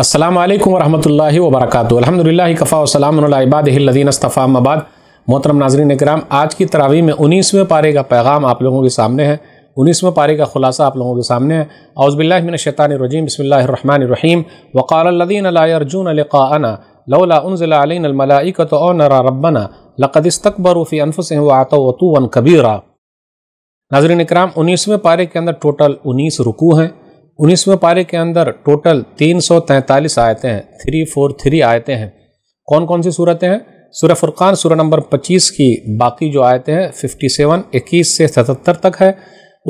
असलम वरहमल वबरक अलहमदिल्ला कफ़ा वसलामबादीनस्तफ़ामबाद मोहतरम नाजरीन कराम आज की तरावी में उन्नीसवें पारे का पैगाम आप लोगों के सामने है उन्नीसवें पारे का खुलासा आप लोगों के सामने है अउज़बिल्लाशैतानरजीम बसमीम वक़ालदीन अर्जुन अलक़ाना लौला उनज़लामलाकत नरा रबना लक़दस्तकबरूफ़ी अनफ़स वातो वन कबीरा नाजरीन कराम उन्नीसवें पारे के अंदर टोटल उन्नीस रुकू हैं उन्नीसवें पारे के अंदर टोटल 343 आयतें हैं थ्री फोर थ्री आयतें हैं कौन कौन सी सूरतें हैं सूर्य फुरकान सूर्य नंबर 25 की बाकी जो आयतें हैं 57 इक्कीस से 77 तक है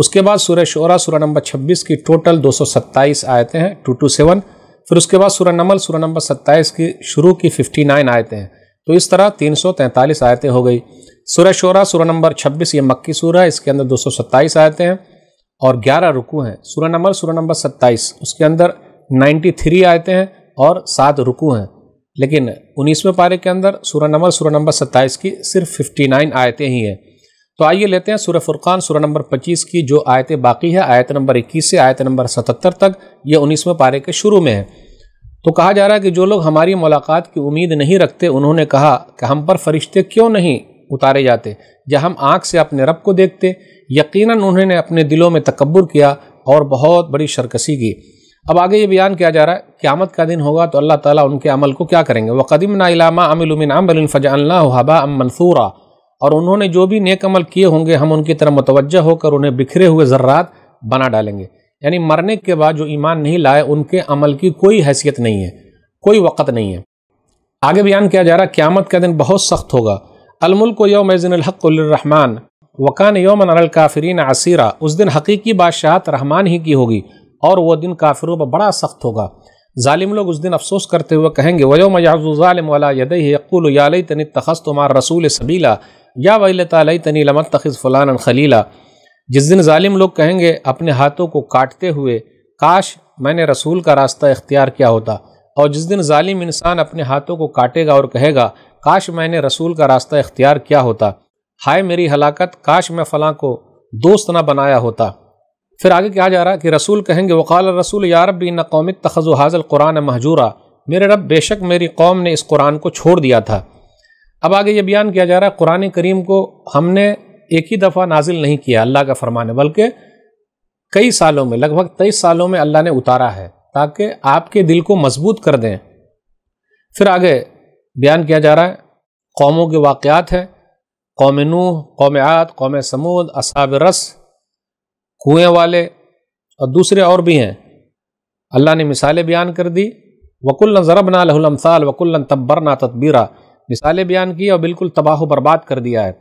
उसके बाद सूर्य शोरा सूर्य नंबर 26 की टोटल 227 आयतें हैं टू टू सेवन फिर उसके बाद सूर्य नमल सूर्य नंबर 27 की शुरू की 59 आयतें हैं तो इस तरह तैंतालीस आयतें हो गई सूर्य शोरा सूर्य नंबर छब्बीस ये मक्की सूर्य है इसके अंदर सत्ताईस आयतें हैं और 11 रुकू हैं सूर्य नंबर सूर्य नंबर 27 उसके अंदर 93 आयतें हैं और सात रुकू हैं लेकिन उन्नीसवें पारे के अंदर सूर्य नंबर सूर्य नंबर 27 की सिर्फ 59 आयतें ही हैं तो आइए लेते हैं सूर्य फुरकान सूर्य नंबर 25 की जो आयतें बाकी है आयत नंबर 21 से आयत नंबर 77 तक ये उन्नीसवें पारे के शुरू में है तो कहा जा रहा है कि जो लोग हमारी मुलाकात की उम्मीद नहीं रखते उन्होंने कहा कि हम पर फरिश्ते क्यों नहीं उतारे जाते या हम आँख से अपने रब को देखते यकीनन उन्होंने अपने दिलों में तकबर किया और बहुत बड़ी शरकसी की अब आगे ये बयान किया जा रहा है क़्यामत का दिन होगा तो अल्लाह ताला उनके अमल को क्या करेंगे वक़दम नामा अमिलमिन अमल फ़जाल्ला हबा अम मंसूरा और उन्होंने जो भी नेक अमल किए होंगे हम उनकी तरफ मुतवजह होकर उन्हें बिखरे हुए ज़र्रात बना डालेंगे यानी मरने के बाद जो ईमान नहीं लाए उनके अमल की कोई हैसियत नहीं है कोई वक़्त नहीं है आगे बयान किया जा रहा है क़्यामत का दिन बहुत सख्त होगा अलमुल्क यौमज़िनहक़ुलरहमान वकान योमन अलकाफ़रीन आसीरा उस दिन हकीकी बादशाहत रहमान ही की होगी और वह दिन काफिरों पर बड़ा सख्त होगा ालिम लोग उस दिन अफसोस करते हुए कहेंगे वयोम याजुज़ालिम वाला यदयकुल यालई तनी तखस तुमार रसूल सबीला या वैल तलई तनी लमत तखिज़ फ़लान खलीला जिस दिन ालिम लोग कहेंगे अपने हाथों को काटते हुए काश मैंने रसूल का रास्ता इख्तियार किया होता और जिस दिन ालिम इंसान अपने हाथों को काटेगा और कहेगा काश मैंने रसूल का रास्ता इख्तियार किया होता हाय मेरी हलाकत काश मैं फलां को दोस्त ना बनाया होता फिर आगे क्या जा रहा कि रसूल कहेंगे वकाल रसूल यारब न कौम तखज़ हाजल कुरान महजूरा मेरे रब बेशक मेरी कौम ने इस कुरान को छोड़ दिया था अब आगे ये बयान किया जा रहा है कुरान करीम को हमने एक ही दफ़ा नाजिल नहीं किया अल्लाह का फरमान है बल्कि कई सालों में लगभग तेईस सालों में अल्लाह ने उतारा है ताकि आपके दिल को मजबूत कर दें फिर आगे बयान किया जा रहा है कौमों के वाक़ात हैं कौम नूह कौम आत कौम समूद असाब रस कुएँ वाले और दूसरे और भी हैं अल्लाह ने मिसालें बयान कर दी वकुल्ल ज़रबना वक़ुल वकुल्ल ना तदबीरा मिसालें बयान की और बिल्कुल तबाह बर्बाद कर दिया है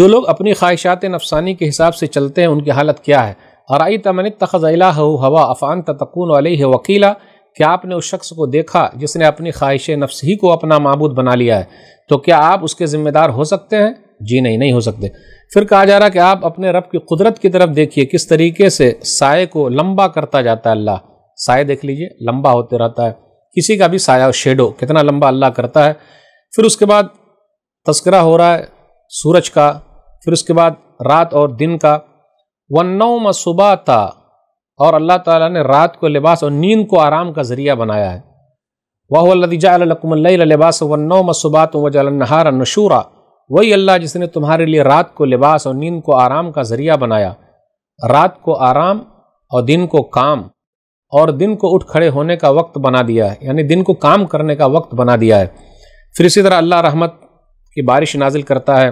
जो लोग अपनी ख्वाहिशात नफसानी के हिसाब से चलते हैं उनकी हालत क्या है अराई तमन तखज़ हवा अफ़ान तकून वाले है वकीला क्या आपने उस शख्स को देखा जिसने अपनी ख्वाहिश नफ्स ही को अपना मबूद बना लिया है तो क्या आप उसके ज़िम्मेदार हो सकते हैं जी नहीं नहीं हो सकते फिर कहा जा रहा कि आप अपने रब की कुदरत की तरफ देखिए किस तरीके से साय को लंबा करता जाता है अल्लाह साय देख लीजिए लंबा होते रहता है किसी का भी साया शेडो कितना लंबा अल्लाह करता है फिर उसके बाद तस्करा हो रहा है सूरज का फिर उसके बाद रात और दिन का नौ सुबह था और अल्लाह ताला ने रात को लिबास और नींद को आराम का ज़रिया बनाया है वाहदिजाकमल्लिबास वनौम सुबात वजलहार नशूरा वही अल्लाह जिसने तुम्हारे लिए रात को लिबास और नींद को आराम का ज़रिया बनाया रात को आराम और दिन को काम और दिन को उठ खड़े होने का वक्त बना दिया है यानी दिन को काम करने का वक्त बना दिया है फिर इसी तरह अल्लाह रहमत की बारिश नाजिल करता है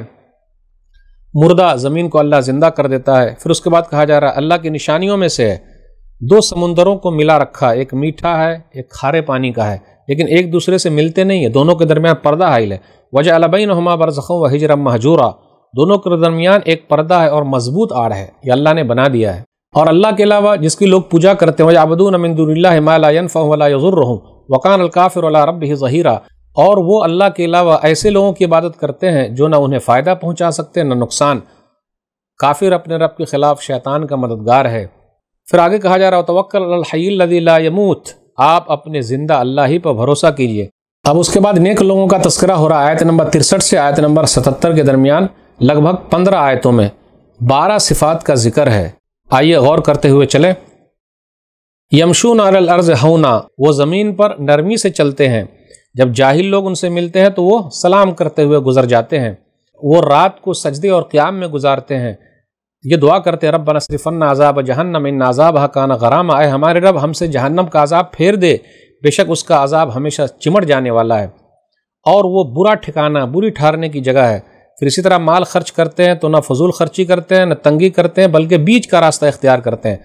मुर्दा ज़मीन को अल्लाह ज़िंदा कर देता है फिर उसके बाद कहा जा रहा है अल्लाह की निशानियों में से है दो समुंदरों को मिला रखा एक मीठा है एक खारे पानी का है लेकिन एक दूसरे से मिलते नहीं है दोनों के दरमियान पर्दा हाइल है वजह अलबैन हमा बरज़ों व हिजरम महजूरा दोनों के दरमियान एक पर्दा है और मजबूत आड़ है ये अल्लाह ने बना दिया है और अल्लाह के अलावा जिसकी लोग पूजा करते हैं वजाबदून अमिनदुल्लाजुर्रहूँ वकान अलकाफ़िर रब ज़हीरा और वो अल्लाह के अलावा ऐसे लोगों की इबादत करते हैं जो ना उन्हें फ़ायदा पहुँचा सकते ना नुकसान काफिर अपने रब के ख़िलाफ़ शैतान का मददगार है फिर आगे कहा जा रहा हो तवक्ल आप अपने ज़िंदा अल्लाह ही पर भरोसा कीजिए अब उसके बाद नेक लोगों का तस्करा हो रहा है आयत नंबर तिरसठ से आयत नंबर सतहत्तर के दरमियान लगभग पंद्रह आयतों में बारह सिफात का जिक्र है आइए गौर करते हुए चले यमशून अरल अर्ज हौना वो ज़मीन पर नरमी से चलते हैं जब जाहिल लोग उनसे मिलते हैं तो वो सलाम करते हुए गुजर जाते हैं वो रात को सजदे और क़्याम में गुजारते हैं ये दुआ करते रब नसरफन आज़ाब जहन्नम इन नाजाब हकान गराम आए हमारे रब हमसे जहन्नम का अज़ाब फेर दे बेशक उसका अज़ाब हमेशा चिमट जाने वाला है और वो बुरा ठिकाना बुरी ठहरने की जगह है फिर इसी तरह माल खर्च करते हैं तो ना फजूल खर्ची करते हैं ना तंगी करते हैं बल्कि बीच का रास्ता इख्तियार करते हैं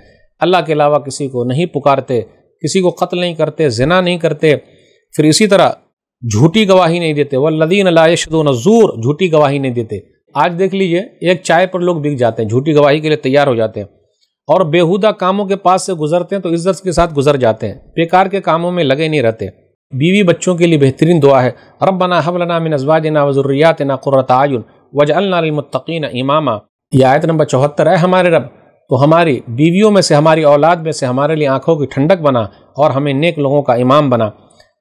अल्लाह के अलावा किसी को नहीं पुकारते किसी को कत्ल नहीं करते जना नहीं करते फिर इसी तरह झूठी गवाही नहीं देते वल्लदीन लायशदून जूर झूठी गवाही नहीं देते आज देख लीजिए एक चाय पर लोग बिक जाते हैं झूठी गवाही के लिए तैयार हो जाते हैं और बेहुदा कामों के पास से गुजरते हैं तो इज्जत के साथ गुजर जाते हैं बेकार के कामों में लगे नहीं रहते बीवी बच्चों के लिए बेहतरीन दुआ है रबना बना मिन अजवाजना वज़ुर्रियात ना क़ुरतन वजअलमतकीन इमामा यह आयत नंबर चौहत्तर है हमारे रब तो हमारी बीवियों में से हमारी औलाद में से हमारे लिए आंखों की ठंडक बना और हमें नेक लोगों का इमाम बना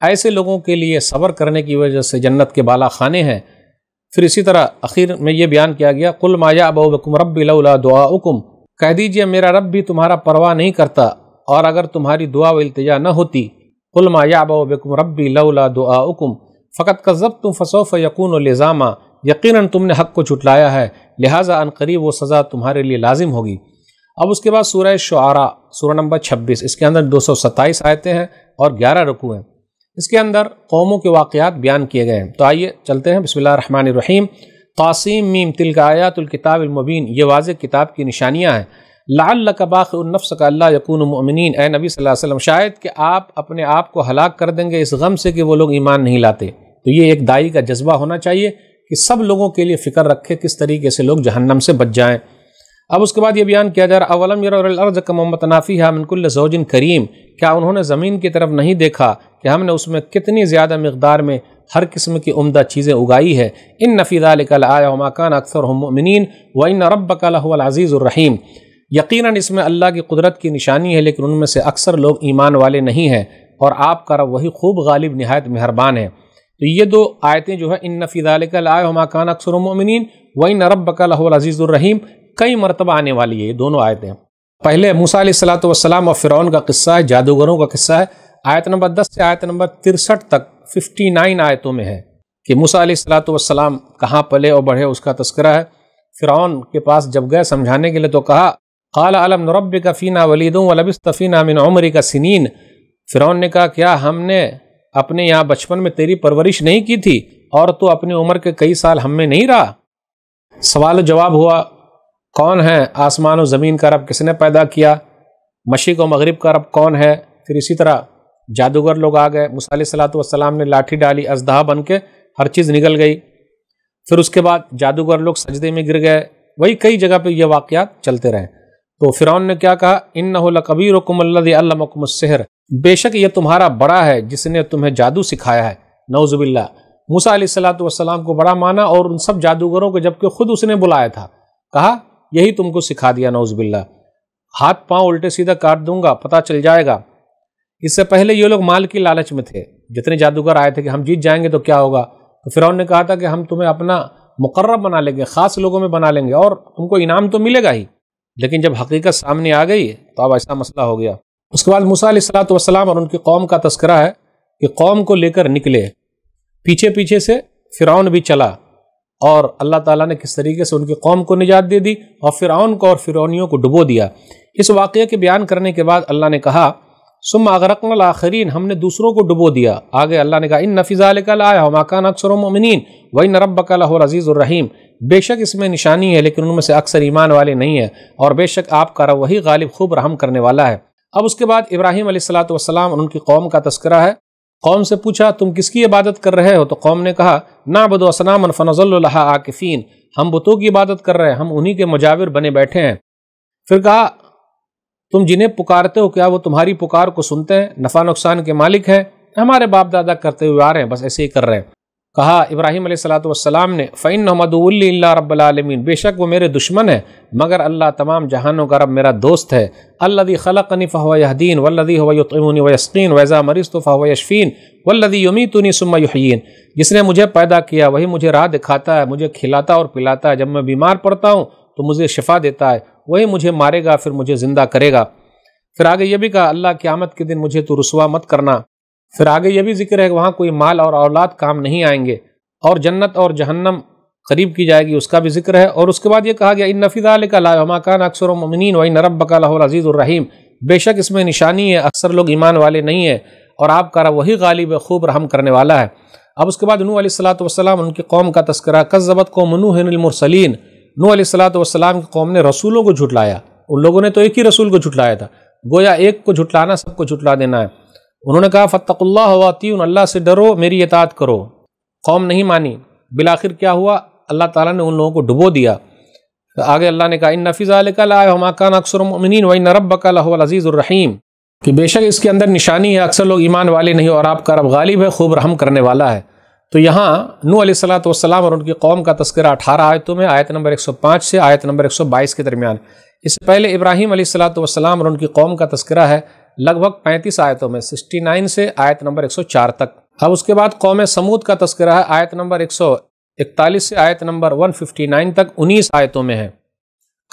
ऐसे लोगों के लिए सब्र करने की वजह से जन्नत के बाला खाने हैं फिर इसी तरह आखिर में यह बयान किया गया कुल माया अबकम रब लौला दुआ उकुम कह दीजिए मेरा रब भी तुम्हारा परवाह नहीं करता और अगर तुम्हारी दुआ व न होती कुल माया अबकम रब लौला दुआ उकुम फ़कत का ज़ब तुम फसोफ़ यकून लिज़ामा यकीन तुमने हक को छुटलाया है लिहाजा अन करीब वो सज़ा तुम्हारे लिए लाजिम होगी अब उसके बाद सूरह शुआरा सूरह नंबर छब्बीस इसके अंदर दो सौ सत्ताईस आयतें हैं और ग्यारह रुकू हैं इसके अंदर कौमों के वाक़ात बयान किए गए हैं तो आइए चलते हैं बसमिल रहीम तासीम मीम तिल आयातुल्किताबमबीन ये वाज किताब की निशानियाँ हैं लाल लकबाखनफ़ का यकून ममिन ए नबी वसल्लम शायद कि आप अपने आप को हलाक कर देंगे इस गम से कि वो लोग ईमान नहीं लाते तो ये एक दाई का जज्बा होना चाहिए कि सब लोगों के लिए फ़िक्र रखे किस तरीके से लोग जहन्नम से बच जाएँ अब उसके बाद ये बयान किया जा रहा अवलम का कमत नाफ़ी हामिनकुल्ल जोजिन करीम क्या उन्होंने ज़मीन की तरफ नहीं देखा कि हमने उसमें कितनी ज़्यादा मकदार में हर किस्म की उमदा चीज़ें उगाई है इन नफ़ीदाल आया मकान अक्सर हमिन व इन रब्बकलज़ीज़ुलरहीम यकीन इसमें अल्लाह की कुदरत की निशानी है लेकिन उनमें से अक्सर लोग ईमान वाले नहीं हैं और आपका रब वही खूब गालिब नहायत मेहरबान है तो ये दो आयतें जो है इन नफ़ीदाल आय मकान अक्सर उमिन वही नरब बकल कई मरतबा आने वाली है ये दोनों आयतें पहले मूसा सलात वसलाम और फ़िरौन का किस्सा है जादूगरों का किस्सा है आयत नंबर दस से आयत नंबर तिरसठ तक फिफ्टी नाइन आयतों में है कि मूसा सलात वसलाम कहाँ पले और बढ़े उसका तस्करा है फ़िरौन के पास जब गए समझाने के लिए तो कहा खाल आलम नरब का फ़ीना वलीदों वलबिस तफ़ीना मिन उमरी का सिनीन फ़िरौन ने कहा क्या हमने अपने यहाँ बचपन में तेरी परवरिश नहीं की थी और तो अपनी उम्र के कई साल हमें नहीं रहा सवाल जवाब हुआ कौन है आसमान और ज़मीन का रब किसने पैदा किया मशीक व मगरब का रब कौन है फिर इसी तरह जादूगर लोग आ गए मूसा सलात वसलाम ने लाठी डाली अजदहा बन के हर चीज़ निकल गई फिर उसके बाद जादूगर लोग सजदे में गिर गए वही कई जगह पर यह वाक़ात चलते रहे तो फिरौन ने क्या कहा इन नबीर कमल्लमसहर बेशक ये तुम्हारा बड़ा है जिसने तुम्हें जादू सिखाया है नौजुबिल्ला मूसा सलात वसलाम को बड़ा माना और उन सब जादूगरों को जबकि खुद उसने बुलाया था कहा यही तुमको सिखा दिया नौजबिल्ला हाथ पांव उल्टे सीधा काट दूंगा पता चल जाएगा इससे पहले ये लोग माल की लालच में थे जितने जादूगर आए थे कि हम जीत जाएंगे तो क्या होगा तो फिर ने कहा था कि हम तुम्हें अपना मुकर्र बना लेंगे ख़ास लोगों में बना लेंगे और तुमको इनाम तो मिलेगा ही लेकिन जब हकीकत सामने आ गई तो अब ऐसा मसला हो गया उसके बाद मूसा सलातम और उनकी कौम का तस्करा है कि कौम को लेकर निकले पीछे पीछे से फिरौन भी चला और अल्लाह ताला ने किस तरीके से उनकी कौम को निजात दे दी और फ़िरौन को और फ़िरौनियों को डुबो दिया इस वाक़े के बयान करने के बाद अल्लाह ने कहा सुम अगरकन आखरीन हमने दूसरों को डुबो दिया आगे अल्लाह ने कहा इन नफीज़ा आया हमाकान अक्सर ममिन वही नरबकल अज़ीज़ुलरहीम बेशक इसमें निशानी है लेकिन उनमें से अक्सर ईमान वाले नहीं है और बेशक आपका वही गालिब खूब रहम करने वाला है अब उसके बाद इब्राहिम सलात और उनकी कौम का तस्करा है कौम से पूछा तुम किसकी इबादत कर रहे हो तो कौम ने कहा ना असनाम फ़नज़ल आकफीन हम बुतों की इबादत कर रहे हैं हम उन्हीं के मुजाविर बने बैठे हैं फिर कहा तुम जिन्हें पुकारते हो क्या वो तुम्हारी पुकार को सुनते हैं नफ़ा नुकसान के मालिक हैं हमारे बाप दादा करते हुए आ रहे हैं बस ऐसे ही कर रहे हैं कहा इब्राहिम सलाम ने फ़ैन हमदउल्ला रबालमीन बेशक वो मेरे दुश्मन है मगर अल्लाह तमाम जहानों का रब मेरा दोस्त है अल्लदी खलकनी फ़हदीन वल्लदी हवतमन वस्किन वैज़ा मरीज़ तो यमी वल्लदी युमीतनी सुमयन जिसने मुझे पैदा किया वही मुझे राह दिखाता है मुझे खिलाता और पिलाता है जब मैं बीमार पड़ता हूँ तो मुझे शिफा देता है वही मुझे मारेगा फिर मुझे ज़िंदा करेगा फिर आगे ये भी कहा अल्लाह क़्यामत के दिन मुझे तो रसवा मत करना फिर आगे यह भी जिक्र है कि वहाँ कोई माल और औलाद काम नहीं आएंगे और जन्नत और जहन्नम करीब की जाएगी उसका भी जिक्र है और उसके बाद ये कहा गया इन नफीदा लाकान अक्सर ममिन वही नरब बकाजीज़ुलरहीम बेशक इसमें निशानी है अक्सर लोग ईमान वाले नहीं है और आपका वही गालिब खूब रहम करने वाला है अब उसके बाद नू सलाम उनकी कौम का तस्करा कस्बत कौम नूहमरसलिन नू सलाम की कौम ने रसूलों को झुटलाया उन लोगों ने तो एक ही रसूल को झुटलाया था गोया एक को झुटलाना सबको झुटला देना है उन्होंने कहा फ़तकुल्ला हवाती अल्लाह से डरो मेरी इतात करो कौम नहीं मानी बिलाखिर क्या हुआ अल्लाह ताला ने उन लोगों को डुबो दिया तो आगे अल्लाह ने कहा इन नफीज़ हमाकान अक्सर उमिन वही नरब कि बेशक इसके अंदर निशानी है अक्सर लोग ईमान वाले नहीं और आपका रब गालिब है खूब रहम करने वाला है तो यहाँ नू सलाम और उनकी कौम का तस्करा अठारह आयतों में आयत नंबर 105 से आयत नंबर बाईस के दरमियान इससे पहले इब्राहिम वसलाम और उनकी कौम का तस्करा है लगभग 35 आयतों में 69 से आयत नंबर 104 तक अब उसके बाद कौम समूद का तस्करा है आयत नंबर 141 से आयत नंबर 159 तक उन्नीस आयतों में है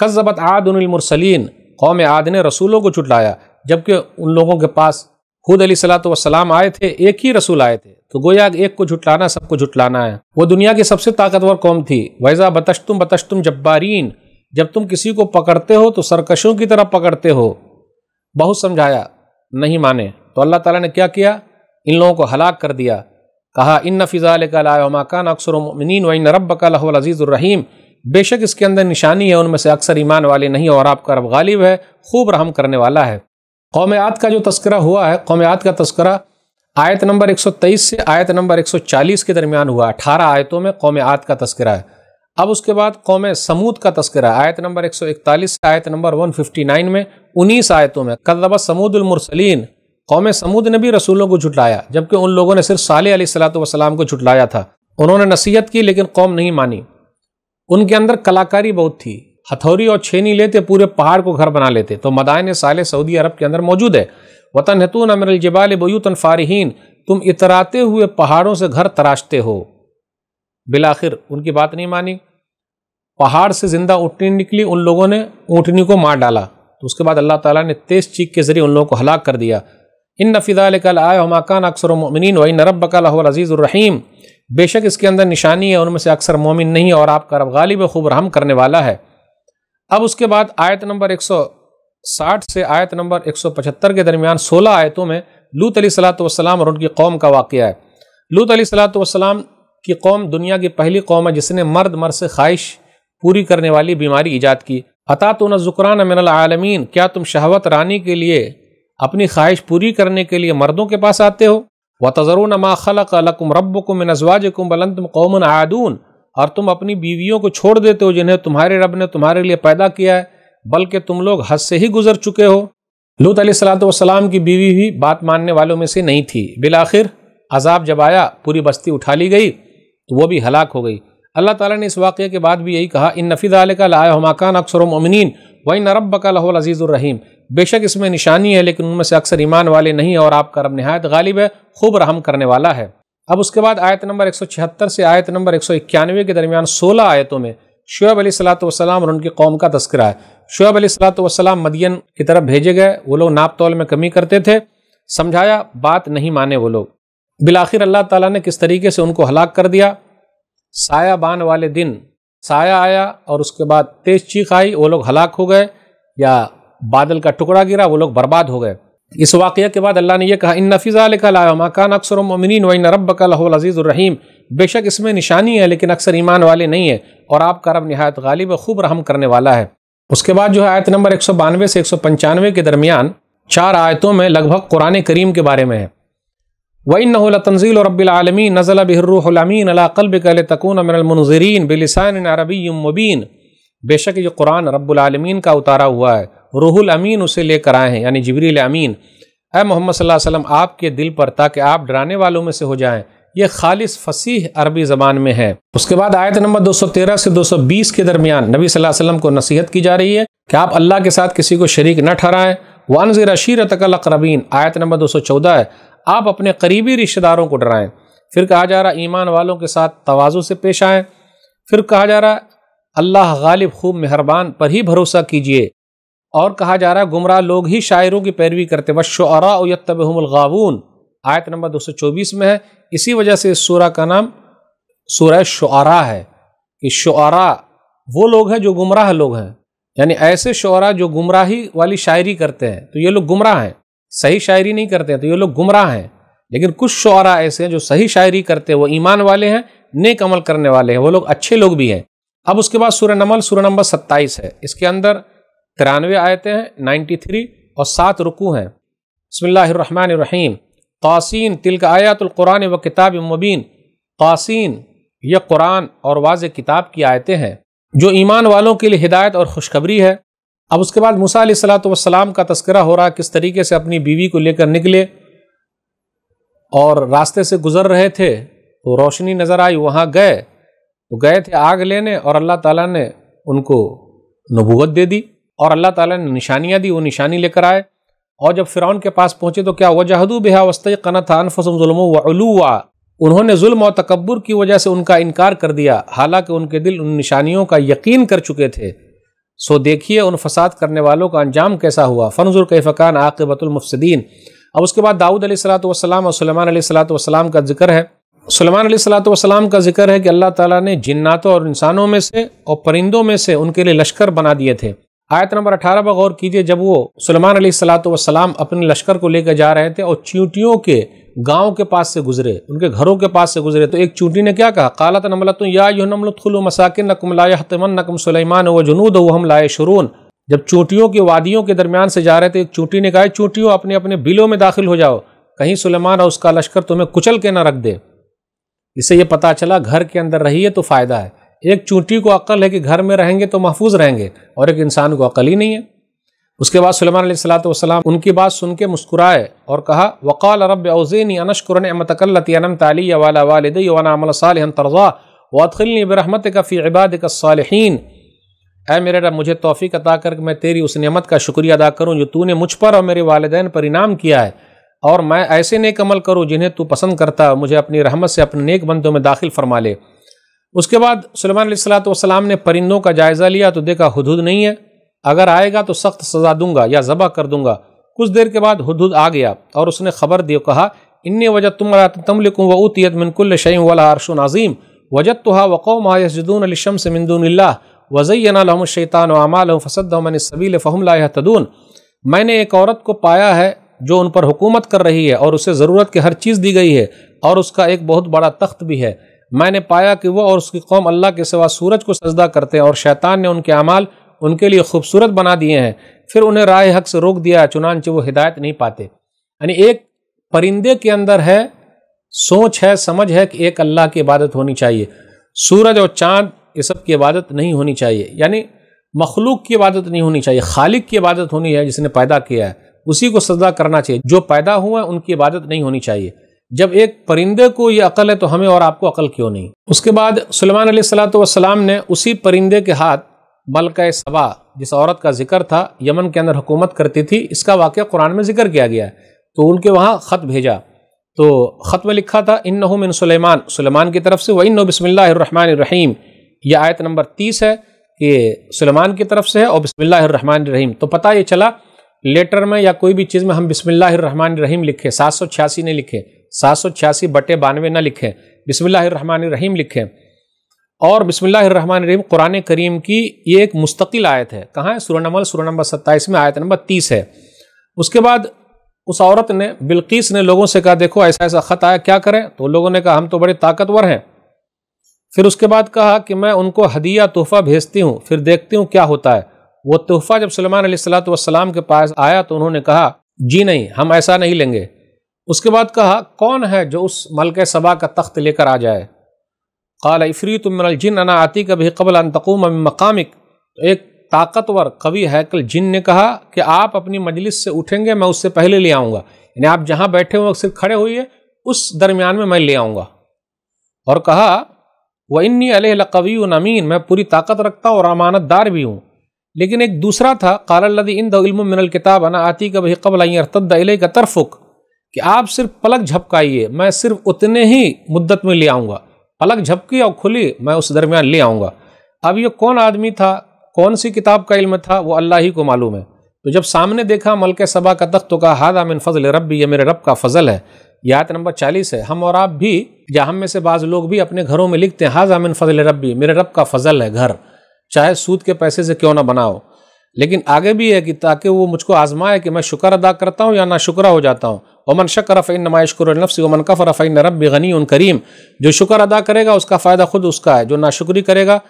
कज़बत आदमरसलिन कौम आद ने रसूलों को चुटलाया जबकि उन लोगों के पास खुद अली सलात वसलाम आए थे एक ही रसूल आए थे तो गोया एक को झुटलाना सबको झुटलाना है वो दुनिया की सबसे ताकतवर कौम थी वैज़ा बतशतुम बतशतुम जब्बारीन जब तुम किसी को पकड़ते हो तो सरकशों की तरह पकड़ते हो बहुत समझाया नहीं माने तो अल्लाह ताला ने क्या किया इन लोगों को हलाक कर दिया कहा इन नफिज़ाल कालाकान अक्सर व इन रब काज़ीज़ुलरहीम बेशक इसके अंदर निशानी है उनमें से अक्सर ईमान वाले नहीं और आपका रब गालिब है खूब रहम करने वाला है आत का जो तस्करा हुआ है कौमयात का तस्करा आयत नंबर 123 से आयत नंबर 140 के दरमियान हुआ अठारह आयतों में आत का तस्करा है अब उसके बाद कौम समूद का तस्करा आयत नंबर 141 से आयत नंबर 159 में उन्नीस आयतों में कदबा समूदमरसलिन कौम समूद ने भी रसूलों को झुटलाया जबकि उन लोगों ने सिर्फ साल वसलाम को झुटलाया था उन्होंने नसीहत की लेकिन कौम नहीं मानी उनके अंदर कलाकारी बहुत थी हथौरी और छेनी लेते पूरे पहाड़ को घर बना लेते तो मदायन साले सऊदी अरब के अंदर मौजूद है वतन हतून अमरजबाल बयूतन फ़ारहीन तुम इतराते हुए पहाड़ों से घर तराशते हो बिल आखिर उनकी बात नहीं मानी पहाड़ से ज़िंदा ऊँटनी निकली उन लोगों ने ऊँटनी को मार डाला तो उसके बाद अल्लाह ताला ने तेज़ चीख के ज़रिए उन लोगों को हलाक कर दिया इन नफीदा कल आय हमाकान अक्सर मोमिन वही नरब बकाल अजीज़ुररहीम बेशक इसके अंदर निशानी है उनमें से अक्सर मोमिन नहीं और आपका रब गालिब खूब रहम करने वाला है अब उसके बाद आयत नंबर 160 से आयत नंबर 175 के दरमियान 16 आयतों में लूत अली सलात वसलाम और उनकी कौम का वाक़ है लूत अली सलात वसलाम कि कौम दुनिया की पहली कौम है जिसने मर्द मर से ख्वाहिश पूरी करने वाली बीमारी ईजाद की अता तो नजुकरान मिनल आलमीन क्या तुम शहवत रानी के लिए अपनी ख्वाहिश पूरी करने के लिए मर्दों के पास आते हो व तजरून मा खलक अलकुम नजवाज कुम बलंतम कौमन आदून और तुम अपनी बीवियों को छोड़ देते हो जिन्हें तुम्हारे रब ने तुम्हारे लिए पैदा किया है बल्कि तुम लोग हद से ही गुजर चुके हो लूत सलाम की बीवी भी बात मानने वालों में से नहीं थी बिलाखिर अजाब जब आया पूरी बस्ती उठा ली गई तो वो भी हलाक हो गई अल्लाह ताला ने इस वाक़े के बाद भी यही कहा इन नफ़ी आल का लाया हमाकान अक्सर उमिन वही नरब बका लहुल अजीज़ुलरहीम बेशक इसमें निशानी है लेकिन उनमें से अक्सर ईमान वाले नहीं और आपका रब नहायत गालिब है खूब रहम करने वाला है अब उसके बाद आयत नंबर छिहत्तर से आयत नंबर एक के दरमियान सोलह आयतों में शुएब अली सलात वसलाम और उनकी कौम का तस्करा है शुएब अली सलात वसलाम मदियन की तरफ भेजे गए वो लोग नाप तोल में कमी करते थे समझाया बात नहीं माने वो लोग बिलाखिर अल्लाह ताला ने किस तरीके से उनको हलाक कर दिया साया बान वाले दिन साया आया और उसके बाद तेज चीख आई वो लोग हलाक हो गए या बादल का टुकड़ा गिरा वो लोग बर्बाद हो गए इस वाक़े के बाद अल्लाह ने यह कहा इन नफीज़ा मकान अक्सर ममिन वन रबीम बेशक इसमें निशानी है लेकिन अक्सर ईमान वाले नहीं है और आपका रब नहायत गालिब खूब रहम करने वाला है उसके बाद जो है आयत नंबर एक सौ बानवे से एक सौ पंचानवे के दरमियान चार आयतों में लगभग कुरान करीम के बारे में है वइन तंजील रबालमी नज़ल बहर्रमीन अलाकल तकून मनमनजरीन बिलसान अरबी मुबीन बेशक ये कुरान रब्लमीन का उतारा हुआ है रूहुल अमीन उसे लेकर आए हैं यानी जबरील अमीन ए मोहम्मद सल्लल्लाहु अलैहि वसल्लम आपके दिल पर ताकि आप डराने वालों में से हो जाएं ये खालिस फसीह अरबी ज़बान में है उसके बाद आयत नंबर 213 से 220 के दरमियान नबी सल्लल्लाहु अलैहि वसल्लम को नसीहत की जा रही है कि आप अल्लाह के साथ किसी को शरीक न ठहराएं वानज रशीर तकल अकरबीन आयत नंबर 214 है आप अपने करीबी रिश्तेदारों को डराएं फिर कहा जा रहा ईमान वालों के साथ तोज़ु से पेश आएँ फिर कहा जा रहा अल्लाह गालिब खूब मेहरबान पर ही भरोसा कीजिए और कहा जा रहा गुमराह लोग ही शायरों की पैरवी करते वशरा तबहमगावून आयत नंबर 224 में है इसी वजह से इस शुरा का नाम शुरा शुरा है कि शुरा वो लोग हैं जो गुमराह लोग हैं यानी ऐसे शुरा जो गुमराही वाली शायरी करते हैं तो ये लोग गुमराह हैं सही शायरी नहीं करते तो ये लोग गुमराह हैं लेकिन कुछ शुरा ऐसे हैं जो सही शायरी करते हैं वो ईमान वाले हैं नेक अमल करने वाले हैं वो लोग अच्छे लोग भी हैं अब उसके बाद सूर्य नमल सूर्य नंबर सत्ताईस है इसके अंदर तिरानवे आयतें हैं नाइन्टी थ्री और सात रुकू हैं बसमीम तासीन तिल्क आयातुल्कुरान व किताब मुबीन तासीन यह कुरान और वाज किताब की आयतें हैं जो ईमान वालों के लिए हिदायत और खुशखबरी है अब उसके बाद मूसा सलाम का तस्करा हो रहा किस तरीके से अपनी बीवी को लेकर निकले और रास्ते से गुजर रहे थे तो रोशनी नज़र आई वहाँ गए तो गए थे आग लेने और अल्लाह ताला ने उनको नबूवत दे दी और अल्लाह ताला ने निशानियाँ दी वो निशानी लेकर आए और जब फ़िरौन के पास पहुँचे तो क्या वजहदू बेहा वस्ती कना था अनफसम वलुआ उन्होंने जुल्म और तकबर की वजह से उनका इनकार कर दिया हालांकि उनके दिल उन निशानियों का यकीन कर चुके थे सो देखिए उन फसाद करने वालों का अंजाम कैसा हुआ फनजुर कैफ़कान आकबतुलमफसदीन अब उसके बाद दाऊद सलाम और सलमान सलाम का जिक्र है सलमान सलाम का जिक्र है कि अल्लाह ताली ने जन्नातों और इंसानों में से और परिंदों में से उनके लिए लश्कर बना दिए थे आयत नंबर अठारह पर गौर कीजिए जब वो सलमान अली सलाम अपने लश्कर को लेकर जा रहे थे और चींटियों के गांव के पास से गुजरे उनके घरों के पास से गुजरे तो एक चूंटी ने क्या कहा काला तमलत या नमल नमलतुल मसाकिन नकुम हतमन नकुम सलेमान व जुनूद व हम लाए शुरून जब चूंटियों की वादियों के दरमियान से जा रहे थे एक चूंटी ने कहा चूंटियों अपने अपने बिलों में दाखिल हो जाओ कहीं सलेमान और उसका लश्कर तुम्हें कुचल के ना रख दे इससे ये पता चला घर के अंदर रहिए तो फ़ायदा है एक चूंटी को अक्ल है कि घर में रहेंगे तो महफूज रहेंगे और एक इंसान को अक्ल ही नहीं है उसके बाद सलमान सलाम उनकी बात सुन के मुस्कुराए और कहा वक़ाल रब अवज़ीनी अनशकुर अमतकलतम ताली वाला वालद वनामल तरजा वतखिलनी बरहमत कफ़ी इबाद सालहीन ए मेरे रब मुझे तोफ़ी अता कर मैं तेरी उस नियमत का शुक्रिया अदा करूँ जो तूने मुझ पर और मेरे वालदेन पर इनाम किया है और मैं ऐसे नेक अमल करूँ जिन्हें तू पसंद करता मुझे अपनी रहमत से अपने नेक बंदों में दाखिल फरमा ले उसके बाद सलमान सलाम ने परिंदों का जायज़ा लिया तो देखा हदूद नहीं है अगर आएगा तो सख्त सज़ा दूंगा या ज़बा कर दूंगा कुछ देर के बाद हदूद आ गया और उसने खबर दी कहा इन वजह तुमरा तमल वत उतियत मिनकुल वाला अर्श नाजीम वजत तो वक़ौम यसजून अलशम से मिंदूनल्ला वज़ैन शैतान वमाल फ़सदमन सबील फ़हमला तदून मैंने एक औरत को पाया है जो उन पर हुकूमत कर रही है और उसे ज़रूरत की हर चीज़ दी गई है और उसका एक बहुत बड़ा तख्त भी है मैंने पाया कि वह और उसकी कौम अल्लाह के सिवा सूरज को सजदा करते हैं और शैतान ने उनके अमाल उनके लिए खूबसूरत बना दिए हैं फिर उन्हें राय हक से रोक दिया चुनानचे वो हिदायत नहीं पाते यानी एक परिंदे के अंदर है सोच है समझ है कि एक अल्लाह की इबादत होनी चाहिए सूरज और चाँद ये सब की इबादत नहीं होनी चाहिए यानी मखलूक की इबादत नहीं होनी चाहिए खालिक की इबादत होनी है जिसने पैदा किया है उसी को सजदा करना चाहिए जो पैदा हुआ है उनकी इबादत नहीं होनी चाहिए जब एक परिंदे को ये अकल है तो हमें और आपको अकल क्यों नहीं उसके बाद सलमान सलाम ने उसी परिंदे के हाथ बलका सबा जिस औरत का जिक्र था यमन के अंदर हुकूमत करती थी इसका वाक़ कुरान में जिक्र किया गया तो उनके वहाँ ख़त भेजा तो ख़त में लिखा था इन मिन सलेमान सलेमान की तरफ से व इन बसमिल्लाम ये आयत नंबर तीस है कि सलेमान की तरफ से है और रहीम तो पता ये चला लेटर में या कोई भी चीज़ में हम रहीम लिखे सात सौ छियासी ने लिखे सात सौ छियासी बटे बानवे न लिखें बिसमीम लिखें और रहीम कुरान करीम की ये एक मुस्तकिल आयत है कहाँ है सुर नमल सुर नंबर सत्ताईस में आयत नंबर तीस है उसके बाद उस औरत ने बिल्किस ने लोगों से कहा देखो ऐसा ऐसा ख़त आया क्या करें तो लोगों ने कहा हम तो बड़े ताकतवर हैं फिर उसके बाद कहा कि मैं उनको हदिया तोहफ़ा भेजती हूँ फिर देखती हूँ क्या होता है वो तोहफ़ा जब सलमान सलात के पास आया तो उन्होंने कहा जी नहीं हम ऐसा नहीं लेंगे उसके बाद कहा कौन है जो उस मलक सबा का तख्त लेकर आ जाए कल इफ़री तुम जिन अना आती कभी कबल अम मकामिक तो एक ताकतवर कवि हैकल जिन ने कहा कि आप अपनी मजलिस से उठेंगे मैं उससे पहले ले आऊँगा यानी आप जहाँ बैठे हुए सिर्फ खड़े है उस दरमियान में मैं ले आऊँगा और कहा व इन्नी अलकवी नमीन मैं पूरी ताकत रखता हूँ और अमानतदार भी हूँ लेकिन एक दूसरा था कालदी इन मिनल किताब अना आती कभी कबल अरतद का तरफुक कि आप सिर्फ पलक झपकाइए मैं सिर्फ उतने ही मुद्दत में ले आऊँगा पलक झपकी और खुली मैं उस दरमियान ले आऊँगा अब ये कौन आदमी था कौन सी किताब का इल्म था वो अल्लाह ही को मालूम है तो जब सामने देखा मलक सभा का तख्त तो कहा हादा मिन फजल रब्बी ये मेरे रब का फजल है याद नंबर चालीस है हम और आप भी या हम में से बाज़ लोग भी अपने घरों में लिखते हैं हाजा मिन फजल रब्बी मेरे रब का फजल है घर चाहे सूद के पैसे से क्यों ना बनाओ लेकिन आगे भी है कि ताकि वो मुझको आजमाए कि मैं शुक्र अदा करता हूँ या ना शुक्र हो जाता हूँ वमन शकर फ़ैन नमाइश नफ़सी वमन का फ़रफ़ैन रब गनी उन करीम जो शुक्र अदा करेगा उसका फ़ायदा खुद उसका है जो नाशुक्री करेगा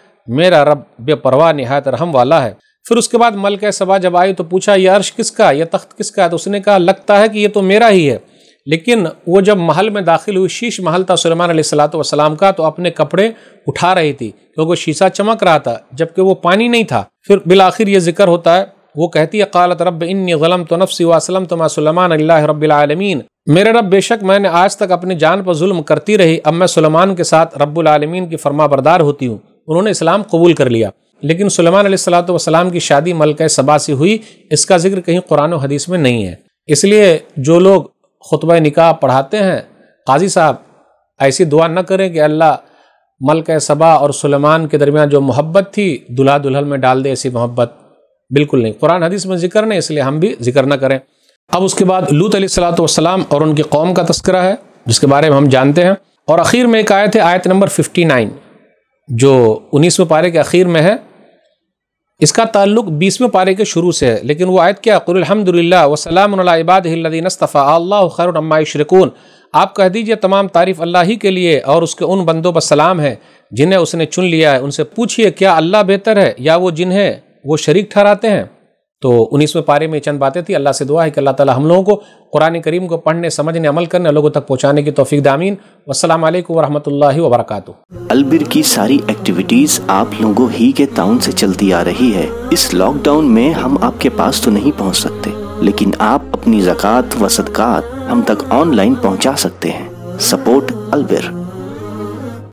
मेरा रब बेपरवाह नहायत रहम वाला है फिर उसके बाद मल के सबा जब आई तो पूछा यह अर्श किसका यह तख्त किसका है तो उसने कहा लगता है कि ये तो मेरा ही है लेकिन वो जब महल में दाखिल हुई शीश महल था सलेमान सलाम का तो अपने कपड़े उठा रही थी क्योंकि शीशा चमक रहा था जबकि वो पानी नहीं था फिर बिलाखिर ये जिक्र होता है वो कहती है कालत रब इन्नी गलम तो नफ़सी वसलम तो सलमान अल्लाह रबालमीन मेरे रब बेशक मैंने आज तक अपनी जान पर जुल्म करती रही अब मैं सलमान के साथ रबालमीन की फरमा बरदार होती हूँ उन्होंने इस्लाम कबूल कर लिया लेकिन सलमान सलाम की शादी मलक सबा से हुई इसका जिक्र कहीं कुरान हदीस में नहीं है इसलिए जो लोग खुतब निकाह पढ़ाते हैं काजी साहब ऐसी दुआ न करें कि अल्लाह मलक सबा और सलमान के दरमियान जो मोहब्बत थी दुल्हा दुल्हन में डाल दे ऐसी मोहब्बत बिल्कुल नहीं कुरान हदीस में जिक्र नहीं इसलिए हम भी जिक्र ना करें अब उसके बाद लूत सलाम और उनकी कौम का तस्करा है जिसके बारे में हम जानते हैं और आखिर में एक आयत है आयत नंबर 59 जो उन्नीसवें पारे के आखिर में है इसका ताल्लुक बीसवें पारे के शुरू से है लेकिन वो आयत क्या कुलहमदिल्ला वसलामबादीनस्तफ़ा अल्लाह खैरनमा शरकून आप कह दीजिए तमाम तारीफ़ अल्लाह ही के लिए और उसके उन बंदों पर सलाम है जिन्हें उसने चुन लिया है उनसे पूछिए क्या अल्लाह बेहतर है या वो जिन्हें वो शरीक ठहराते हैं तो उन्नीसवें पारे में चंद बातें थी अल्लाह से दुआ है कि अल्लाह ताला हम लोगों को कुरान करीम को पढ़ने समझने अमल करने लोगों तक पहुंचाने की तोफीक दामीन वसलम वरहमल वबरक अलबिर की सारी एक्टिविटीज़ आप लोगों ही के ताउन से चलती आ रही है इस लॉकडाउन में हम आपके पास तो नहीं पहुँच सकते लेकिन आप अपनी जक़ात व सदक़ात हम तक ऑनलाइन पहुँचा सकते हैं सपोर्ट अलबिर